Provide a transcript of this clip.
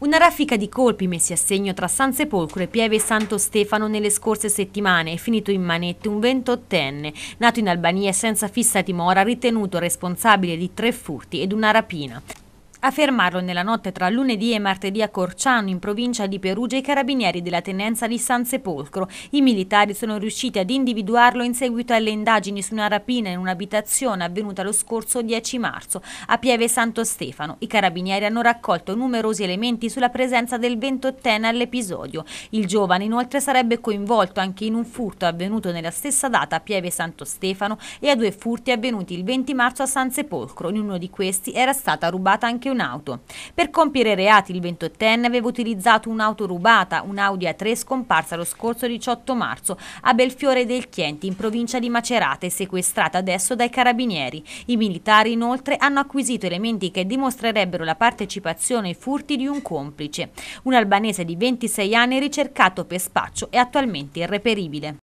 Una raffica di colpi messi a segno tra San Sepolcro e Pieve Santo Stefano nelle scorse settimane è finito in manette un ventottenne, nato in Albania senza fissa dimora, ritenuto responsabile di tre furti ed una rapina. A fermarlo nella notte tra lunedì e martedì a Corciano, in provincia di Perugia, i carabinieri della tenenza di San Sepolcro. I militari sono riusciti ad individuarlo in seguito alle indagini su una rapina in un'abitazione avvenuta lo scorso 10 marzo a Pieve Santo Stefano. I carabinieri hanno raccolto numerosi elementi sulla presenza del ventottenne all'episodio. Il giovane inoltre sarebbe coinvolto anche in un furto avvenuto nella stessa data a Pieve Santo Stefano e a due furti avvenuti il 20 marzo a San Sepolcro. In uno di questi era stata rubata anche anche un'auto. Per compiere reati il 28enne aveva utilizzato un'auto rubata, un'Audi A3 scomparsa lo scorso 18 marzo a Belfiore del Chienti in provincia di Macerata e sequestrata adesso dai carabinieri. I militari inoltre hanno acquisito elementi che dimostrerebbero la partecipazione ai furti di un complice. Un albanese di 26 anni ricercato per spaccio è attualmente irreperibile.